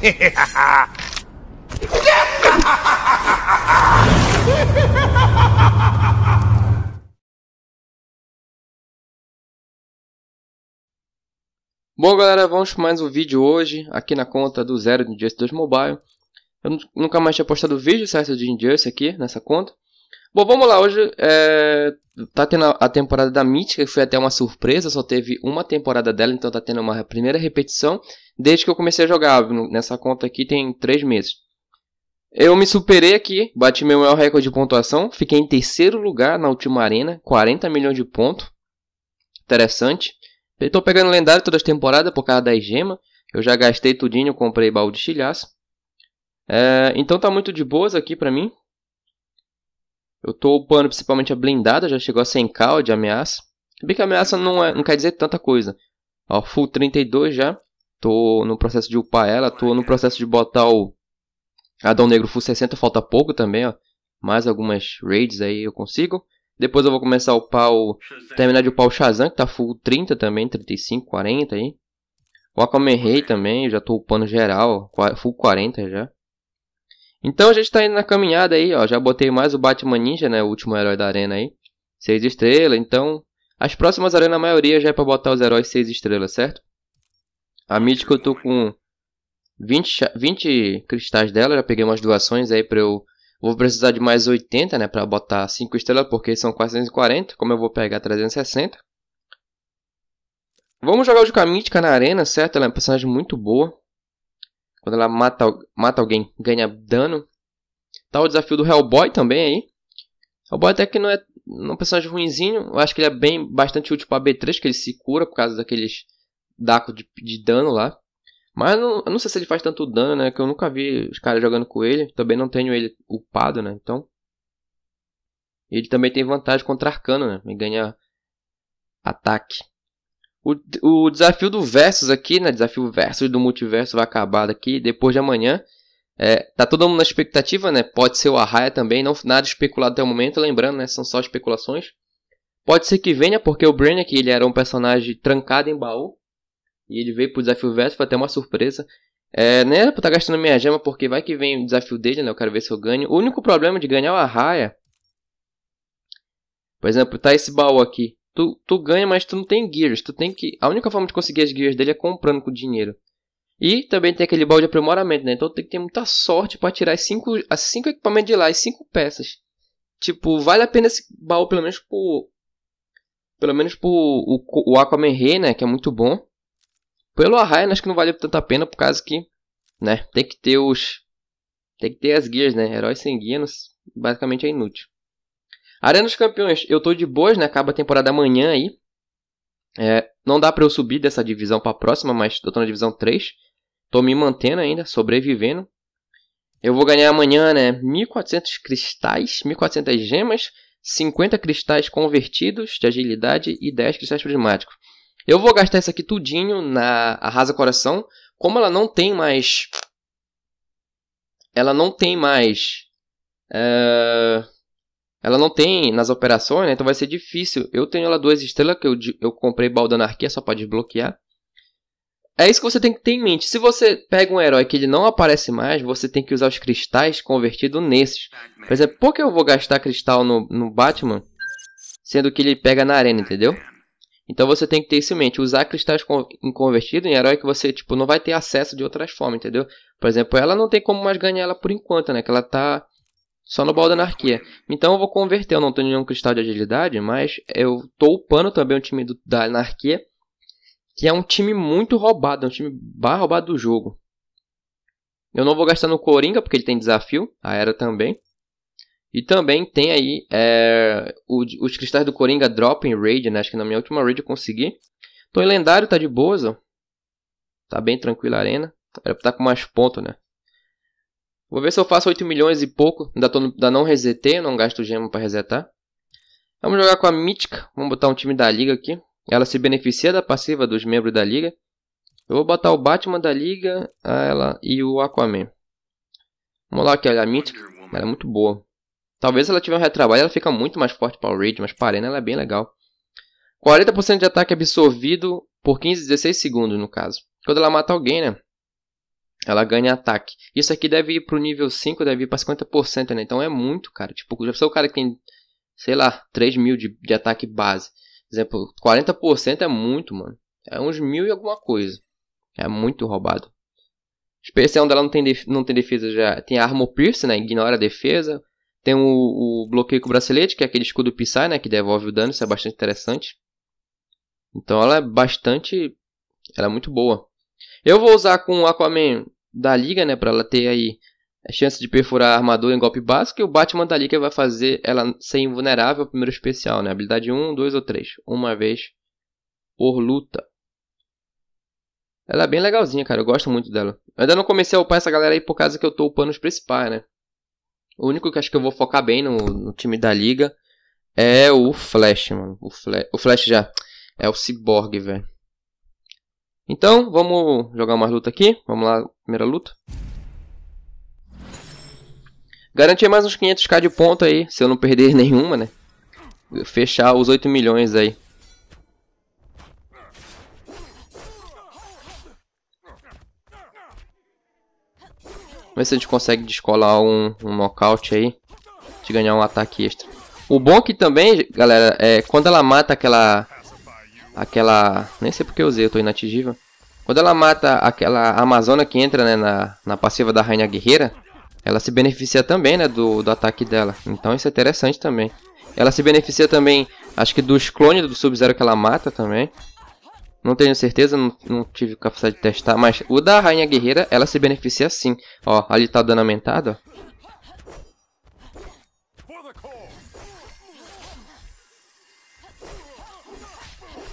Bom galera, vamos para mais um vídeo hoje aqui na conta do Zero de Injustice 2 Mobile. Eu nunca mais tinha postado vídeo, certo, de Injustice aqui nessa conta. Bom, vamos lá. Hoje é... tá tendo a temporada da Mítica, que foi até uma surpresa. Só teve uma temporada dela, então tá tendo uma primeira repetição. Desde que eu comecei a jogar, nessa conta aqui tem 3 meses. Eu me superei aqui, bati meu maior recorde de pontuação. Fiquei em terceiro lugar na última arena, 40 milhões de pontos. Interessante. Estou pegando lendário todas as temporadas por causa da gema. Eu já gastei tudinho, comprei balde de chilhaço. É, então tá muito de boas aqui pra mim. Eu tô upando principalmente a blindada, já chegou a 100k de ameaça. Bem que a ameaça não, é, não quer dizer tanta coisa. Ó, full 32 já. Tô no processo de upar ela, tô no processo de botar o Adão Negro full 60, falta pouco também, ó. Mais algumas raids aí eu consigo. Depois eu vou começar a upar o... Terminar de upar o Shazam, que tá full 30 também, 35, 40 aí. O Aquaman Rei também, já tô upando geral, full 40 já. Então a gente tá indo na caminhada aí, ó. Já botei mais o Batman Ninja, né? O último herói da arena aí. Seis estrelas, então. As próximas arenas, a maioria já é pra botar os heróis seis estrelas, certo? A Mítica eu tô com 20, 20 cristais dela, já peguei umas doações aí pra eu. Vou precisar de mais 80, né? Pra botar 5 estrelas, porque são 440. Como eu vou pegar 360. Vamos jogar hoje com a Mítica na arena, certo? Ela é uma personagem muito boa. Quando ela mata, mata alguém, ganha dano. Tá o desafio do Hellboy também aí. Hellboy até que não é, é um personagem ruinzinho. Eu acho que ele é bem bastante útil para B3, que ele se cura por causa daqueles dacos de, de dano lá. Mas eu não, eu não sei se ele faz tanto dano, né? Que eu nunca vi os caras jogando com ele. Também não tenho ele upado, né? Então. Ele também tem vantagem contra arcano, né? Ele ganha ataque. O, o desafio do Versus aqui, né? Desafio Versus do Multiverso vai acabar daqui depois de amanhã. É, tá todo mundo na expectativa, né? Pode ser o Arraia também, não nada especulado até o momento, lembrando, né? São só especulações. Pode ser que venha, porque o aqui ele era um personagem trancado em baú. E ele veio pro desafio Versus, foi até uma surpresa. É, nem era pra estar tá gastando minha gema, porque vai que vem o desafio dele, né? Eu quero ver se eu ganho. O único problema de ganhar o Arraia... Por exemplo, tá esse baú aqui. Tu, tu ganha, mas tu não tem gears. Tu tem que. A única forma de conseguir as gears dele é comprando com dinheiro. E também tem aquele balde de aprimoramento, né? Então tem que ter muita sorte para tirar as 5 cinco, as cinco equipamentos de lá, as 5 peças. Tipo, vale a pena esse baú pelo menos por. Pelo menos por o, o Aquaman Rei, né? Que é muito bom. Pelo Arraia, acho que não vale tanto a pena, por causa que. Né? Tem que ter os. Tem que ter as guias, né? Heróis sem guia, basicamente é inútil. Arena dos Campeões, eu tô de boas, né? Acaba a temporada amanhã aí. É, não dá para eu subir dessa divisão para a próxima, mas eu tô na divisão 3. Tô me mantendo ainda, sobrevivendo. Eu vou ganhar amanhã, né? 1400 cristais, 1400 gemas, 50 cristais convertidos de agilidade e 10 cristais prismáticos. Eu vou gastar isso aqui tudinho na Arrasa Coração. Como ela não tem mais. Ela não tem mais. Uh ela não tem nas operações, né? então vai ser difícil. Eu tenho ela duas estrelas, que eu, eu comprei Balda Anarquia só para desbloquear. É isso que você tem que ter em mente. Se você pega um herói que ele não aparece mais, você tem que usar os cristais convertidos nesses. Por exemplo, por que eu vou gastar cristal no, no Batman, sendo que ele pega na arena, entendeu? Então você tem que ter isso em mente. Usar cristais convertidos em herói que você tipo, não vai ter acesso de outras formas, entendeu? Por exemplo, ela não tem como mais ganhar ela por enquanto, né? Que ela tá só no balde anarquia. Então eu vou converter, eu não tenho nenhum cristal de agilidade, mas eu tô upando também o time do, da anarquia, que é um time muito roubado, é um time barra roubado do jogo. Eu não vou gastar no Coringa, porque ele tem desafio, a Era também. E também tem aí é, os cristais do Coringa drop em raid, né? Acho que na minha última raid eu consegui. Então o lendário tá de boas, Tá bem tranquilo a arena. Era pra estar com mais pontos, né? Vou ver se eu faço 8 milhões e pouco. Ainda, tô, ainda não resetei, não gasto gema para resetar. Vamos jogar com a Mítica. Vamos botar um time da liga aqui. Ela se beneficia da passiva dos membros da liga. Eu vou botar o Batman da liga ela e o Aquaman. Vamos lá aqui, olha, a Mítica. Ela é muito boa. Talvez ela tiver um retrabalho, ela fica muito mais forte para o raid, mas para ela é bem legal. 40% de ataque absorvido por 15, 16 segundos, no caso. Quando ela mata alguém, né? Ela ganha ataque. Isso aqui deve ir pro nível 5, deve ir pra 50%, né? Então é muito, cara. Tipo, já sou o cara que tem, sei lá, 3 mil de, de ataque base. Por exemplo, 40% é muito, mano. É uns mil e alguma coisa. É muito roubado. Especial dela não tem, não tem defesa já. Tem a Armor Pierce, né? Ignora a defesa. Tem o, o, bloqueio com o bracelete, que é aquele escudo Psy, né? Que devolve o dano. Isso é bastante interessante. Então ela é bastante... Ela é muito boa. Eu vou usar com o Aquaman da Liga, né? Pra ela ter aí a eh, chance de perfurar a armadura em golpe básico. E o Batman da Liga vai fazer ela ser invulnerável ao primeiro especial, né? Habilidade 1, 2 ou 3. Uma vez por luta. Ela é bem legalzinha, cara. Eu gosto muito dela. Eu ainda não comecei a upar essa galera aí por causa que eu tô upando os principais, né? O único que acho que eu vou focar bem no, no time da liga é o Flash, mano. O, Fle o Flash já. É o Cyborg, velho. Então, vamos jogar uma luta aqui. Vamos lá, primeira luta. Garanti mais uns 500k de ponto aí, se eu não perder nenhuma, né? Fechar os 8 milhões aí. Vamos ver se a gente consegue descolar um, um knockout aí. De ganhar um ataque extra. O bom é que também, galera, é quando ela mata aquela aquela... Nem sei porque eu usei, eu tô inatingível. Quando ela mata aquela Amazona que entra né, na, na passiva da Rainha Guerreira, ela se beneficia também né, do, do ataque dela. Então isso é interessante também. Ela se beneficia também, acho que dos clones do Sub-Zero que ela mata também. Não tenho certeza, não, não, tive capacidade de testar, mas o da Rainha Guerreira, ela se beneficia sim. Ó, ali tá dando aumentado, ó.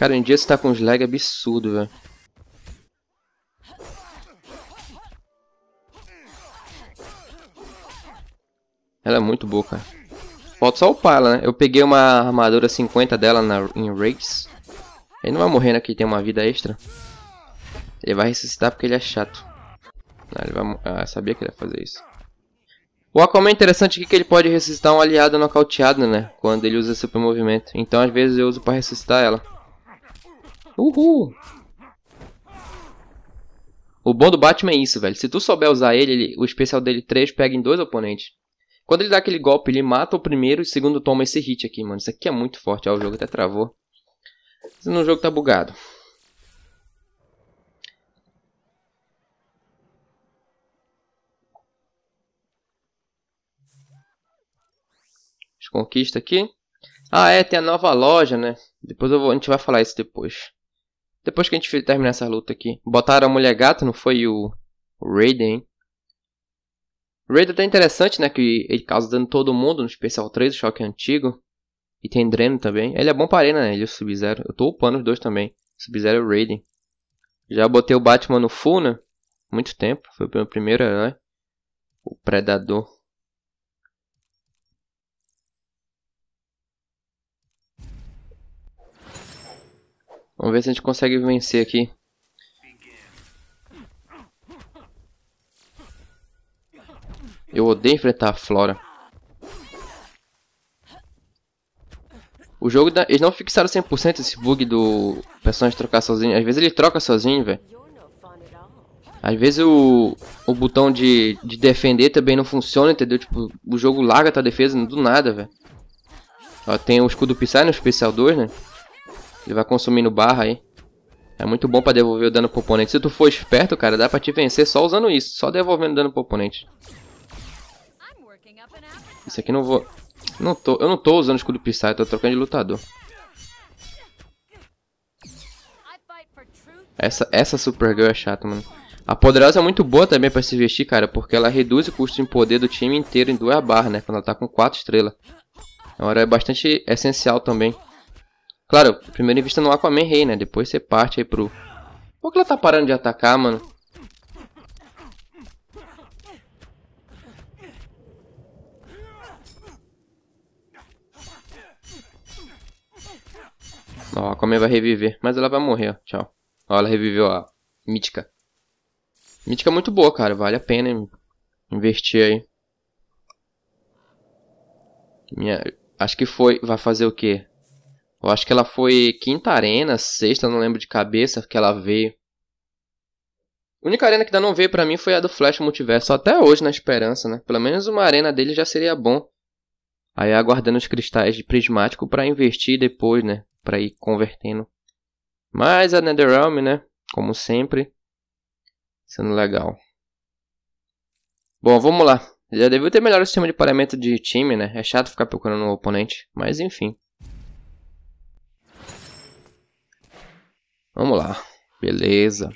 Cara, um dia você tá com uns lag absurdo, velho. Ela é muito boa, cara. Falta só upar ela, né? Eu peguei uma armadura 50 dela na, em Race. Ele não vai morrer, né? Que tem uma vida extra. Ele vai ressuscitar porque ele é chato. Ah, ele vai... ah sabia que ele ia fazer isso. O Aquaman é interessante aqui que ele pode ressuscitar um aliado nocauteado, né? Quando ele usa super movimento. Então, às vezes, eu uso pra ressuscitar ela. Uhul! O bom do Batman é isso, velho. Se tu souber usar ele, ele o especial dele 3 pega em dois oponentes. Quando ele dá aquele golpe, ele mata o primeiro e o segundo toma esse hit aqui, mano. Isso aqui é muito forte. Ó, o jogo até travou. No jogo tá bugado. Conquista aqui. Ah, é, tem a nova loja, né? Depois vou, a gente vai falar isso depois. Depois que a gente terminar essa luta aqui. Botaram a mulher gata, não foi o, Raiden, Raiden é até interessante, né? Que ele causa tá dano todo mundo no Special 3, o choque é antigo. E tem Dreno também. Ele é bom para arena, né? Ele é o Sub-Zero. Eu tô upando os dois também. Sub-Zero e o Raiden. Já botei o Batman no full, né? Muito tempo. Foi o meu primeiro herói. O Predador. Vamos ver se a gente consegue vencer aqui. Eu odeio enfrentar a Flora. O jogo, da... eles não fixaram 100% esse bug do personagem trocar sozinho. Às vezes ele troca sozinho, velho. Às vezes o, o botão de, de defender também não funciona, entendeu? Tipo, o jogo larga a tua defesa do nada, velho. Tem o escudo Psy no especial 2, né? Ele vai consumindo barra aí. É muito bom pra devolver o dano pro oponente. Se tu for esperto, cara, dá pra te vencer só usando isso. Só devolvendo dano pro oponente. Isso aqui não vou... Não tô... Eu não tô usando escudo Psy, tô trocando de lutador. Essa, essa Supergirl é chata, mano. A Poderosa é muito boa também pra se vestir, cara, porque ela reduz o custo em poder do time inteiro em duas barras, né? Quando ela tá com 4 estrelas. Agora é bastante essencial também. Claro, primeiro invista no Aquaman Rei, né? Depois você parte aí pro... Por que ela tá parando de atacar, mano? Ó, a Aquaman vai reviver, mas ela vai morrer, ó. Tchau. Ó, ela reviveu a Mítica. Mítica é muito boa, cara. Vale a pena investir aí. Minha... Acho que foi... Vai fazer o quê? Eu acho que ela foi quinta arena, sexta, não lembro de cabeça que ela veio. A única arena que ainda não veio para mim foi a do Flash Multiverso, até hoje na esperança, né? Pelo menos uma arena dele já seria bom. Aí aguardando os cristais de prismático para investir depois, né? Para ir convertendo. Mas a NetherRealm, né? Como sempre, sendo legal. Bom, vamos lá. Já devia ter melhor o sistema de paramento de time, né? É chato ficar procurando um oponente, mas enfim. Vamos lá. Beleza.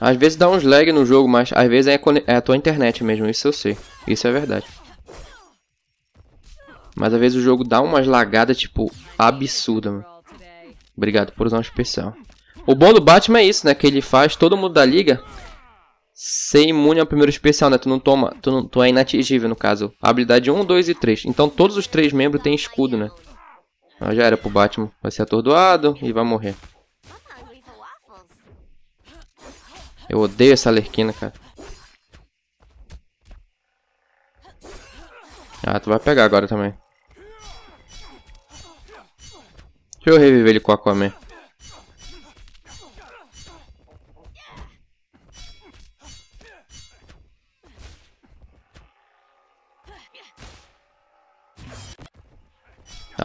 Às vezes dá uns lag no jogo, mas às vezes é, é a tua internet mesmo, isso eu sei. Isso é verdade. Mas às vezes o jogo dá umas lagadas, tipo, absurda, mano. Obrigado por usar um especial. O bom do Batman é isso, né? Que ele faz todo mundo da liga ser imune ao primeiro especial, né? Tu não toma, tu, não, tu é inatingível no caso. habilidade 1, 2 e 3. Então todos os três membros têm escudo, né? Ah, já era pro Batman. Vai ser atordoado e vai morrer. Eu odeio essa lerquina, cara. Ah, tu vai pegar agora também. Deixa eu reviver ele com a Aquaman.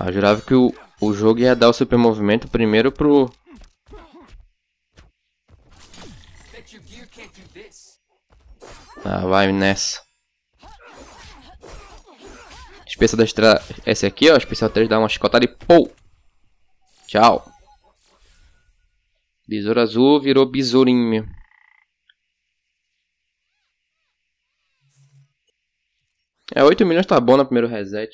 Ah, eu jurava que o, o jogo ia dar o super movimento primeiro pro... Ah, vai nessa. Especial da estrada... Esse aqui, ó. Especial 3 dá uma chicotada e... Pou! Tchau. Besouro azul virou besourinho. É, 8 milhões tá bom no primeiro reset.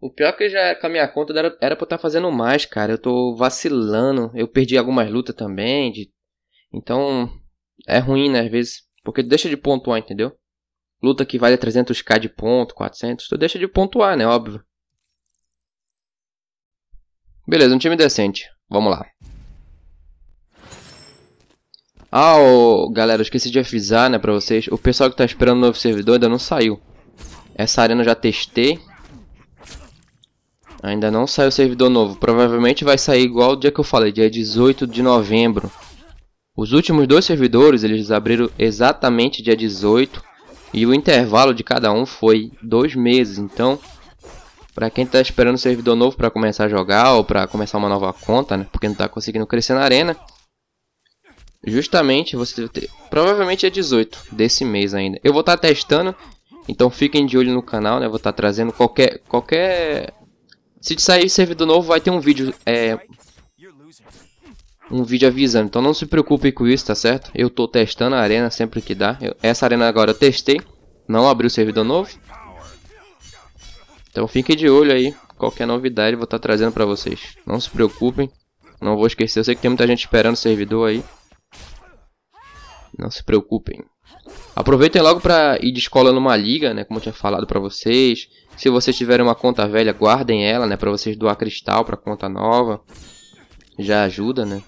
O pior é que já, com a minha conta, era, era pra eu estar tá fazendo mais, cara. Eu tô vacilando. Eu perdi algumas lutas também. De... Então, é ruim, né, às vezes. Porque deixa de pontuar, entendeu? Luta que vale 300k de ponto, 400. Tu deixa de pontuar, né, óbvio. Beleza, um time decente. Vamos lá. Ah, oh, galera, esqueci de avisar, né, pra vocês. O pessoal que tá esperando o novo servidor ainda não saiu. Essa arena eu já testei. Ainda não saiu o servidor novo. Provavelmente vai sair igual o dia que eu falei, dia 18 de novembro. Os últimos dois servidores, eles abriram exatamente dia 18. E o intervalo de cada um foi dois meses. Então, para quem está esperando o servidor novo para começar a jogar ou para começar uma nova conta, né? Porque não está conseguindo crescer na arena. Justamente, você ter... provavelmente é 18 desse mês ainda. Eu vou estar tá testando, então fiquem de olho no canal, né? vou estar tá trazendo qualquer qualquer se sair servidor novo, vai ter um vídeo, é, um vídeo avisando. Então não se preocupe com isso, tá certo? Eu tô testando a arena sempre que dá. Eu, essa arena agora eu testei, não abriu o servidor novo. Então fique de olho aí, qualquer novidade eu vou estar tá trazendo pra vocês. Não se preocupem, não vou esquecer, eu sei que tem muita gente esperando o servidor aí. Não se preocupem. Aproveitem logo pra ir de escola numa liga, né, como eu tinha falado pra vocês. Se vocês tiverem uma conta velha, guardem ela, né? Pra vocês doar cristal pra conta nova. Já ajuda, né?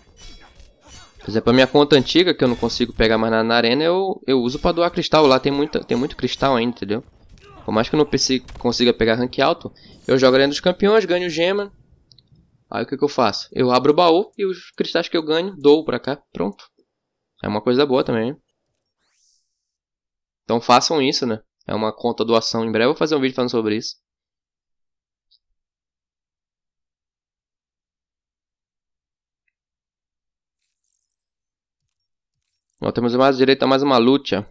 Por exemplo, a minha conta antiga, que eu não consigo pegar mais na arena, eu, eu uso pra doar cristal. Lá tem, muita, tem muito cristal ainda, entendeu? Por mais que eu não consiga pegar rank alto, eu jogo ali arena dos campeões, ganho gema. Aí o que, que eu faço? Eu abro o baú e os cristais que eu ganho, dou pra cá. Pronto. É uma coisa boa também. Hein? Então façam isso, né? É uma conta doação. Em breve eu vou fazer um vídeo falando sobre isso. Nós temos mais direito a mais uma luta.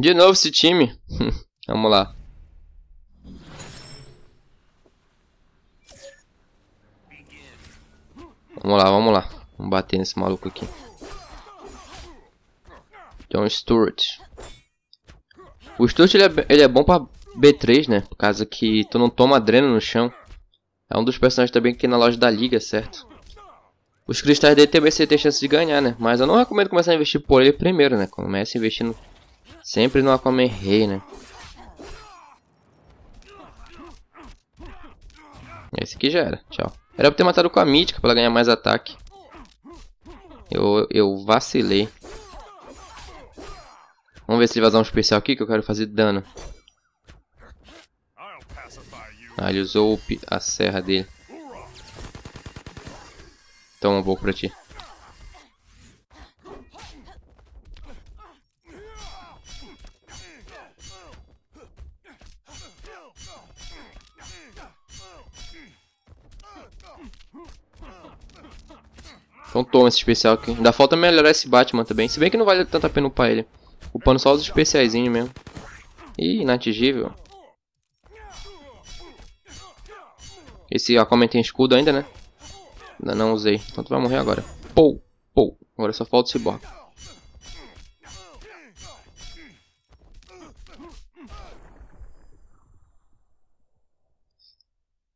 De novo esse time. Vamos lá. Vamos lá, vamos lá. Vamos bater nesse maluco aqui. É um Stuart. O Stuart ele é, ele é bom pra B3, né? Por causa que tu não toma dreno no chão. É um dos personagens também que na loja da liga, certo? Os cristais dele também você tem chance de ganhar, né? Mas eu não recomendo começar a investir por ele primeiro, né? Comece investindo sempre no Aquaman Rei, né? Esse aqui já era, tchau. Era pra ter matado com a mítica pra ela ganhar mais ataque. Eu, eu vacilei. Vamos ver se ele usar um especial aqui que eu quero fazer dano. Ah, ele usou a serra dele. Toma um pouco pra ti. Então toma esse especial aqui. Ainda falta melhorar esse Batman também. Se bem que não vale tanto a pena upar ele. Upando só os especiaisinhos mesmo. Ih, inatingível. Esse Aquaman tem escudo ainda, né? Ainda não usei. Então tu vai morrer agora. Pou, pou. Agora só falta o Cyborg.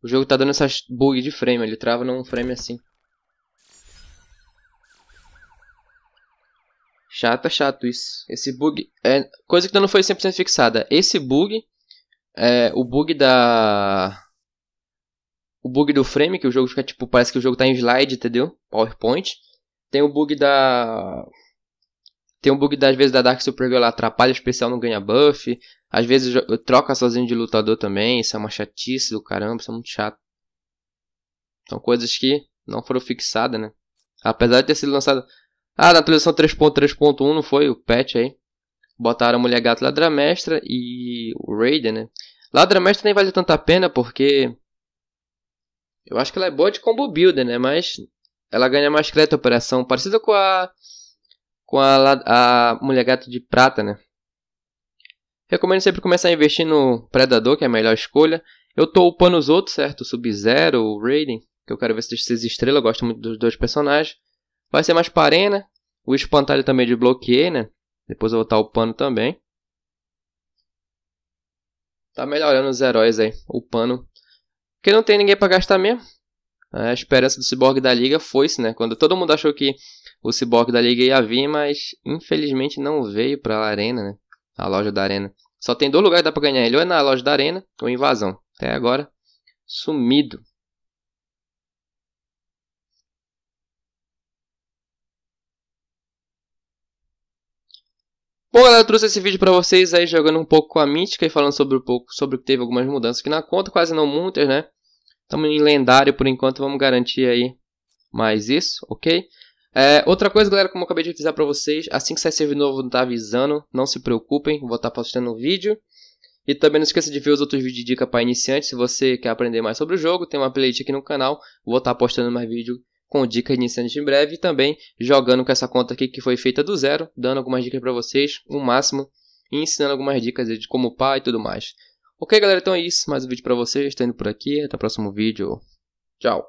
O jogo tá dando essas bugs de frame. Ele trava num frame assim. Chato, é chato isso. Esse bug é coisa que ainda não foi 100% fixada. Esse bug é o bug da o bug do frame, que o jogo fica tipo, parece que o jogo tá em slide, entendeu? PowerPoint. Tem o bug da tem o bug das vezes da Dark Supergirl ela atrapalha o especial não ganha buff. Às vezes troca sozinho de lutador também, isso é uma chatice do caramba, isso é muito chato. São coisas que não foram fixadas, né? Apesar de ter sido lançado ah, na atualização 3.3.1 não foi o patch aí. Botaram a Mulher Gato Ladra Mestra e o Raiden, né? Ladra Mestra nem vale tanta pena porque. Eu acho que ela é boa de combo builder, né? Mas ela ganha mais crédito operação. Parecida com a. Com a, a Mulher Gato de Prata, né? Recomendo sempre começar a investir no Predador, que é a melhor escolha. Eu tô upando os outros, certo? Sub-Zero, o Raiden, que eu quero ver se vocês estrela. Eu gosto muito dos dois personagens. Vai ser mais parena. Né? O espantalho também de bloqueio, né? Depois eu vou estar upando também. Tá melhorando os heróis aí, upando. Porque não tem ninguém para gastar mesmo. A esperança do Cyborg da Liga foi-se, né? Quando todo mundo achou que o Cyborg da Liga ia vir, mas infelizmente não veio para a arena, né? A loja da arena. Só tem dois lugares que dá para ganhar ele, ou é na loja da arena, ou é invasão. Até agora, sumido. Bom, galera, eu trouxe esse vídeo para vocês aí jogando um pouco com a Mítica e falando sobre um pouco sobre o que teve algumas mudanças aqui na conta, quase não muitas, né? Estamos em lendário por enquanto, vamos garantir aí mais isso, ok? É, outra coisa, galera, como eu acabei de avisar para vocês, assim que sair servidor novo, não tá avisando, não se preocupem, vou estar tá postando o um vídeo. E também não esqueça de ver os outros vídeos de dica para iniciantes, se você quer aprender mais sobre o jogo, tem uma playlist aqui no canal, vou estar tá postando mais vídeo com dicas iniciantes em breve e também jogando com essa conta aqui que foi feita do zero, dando algumas dicas para vocês, o máximo, e ensinando algumas dicas de como pá e tudo mais. Ok, galera, então é isso. Mais um vídeo para vocês. Estou indo por aqui. Até o próximo vídeo. Tchau.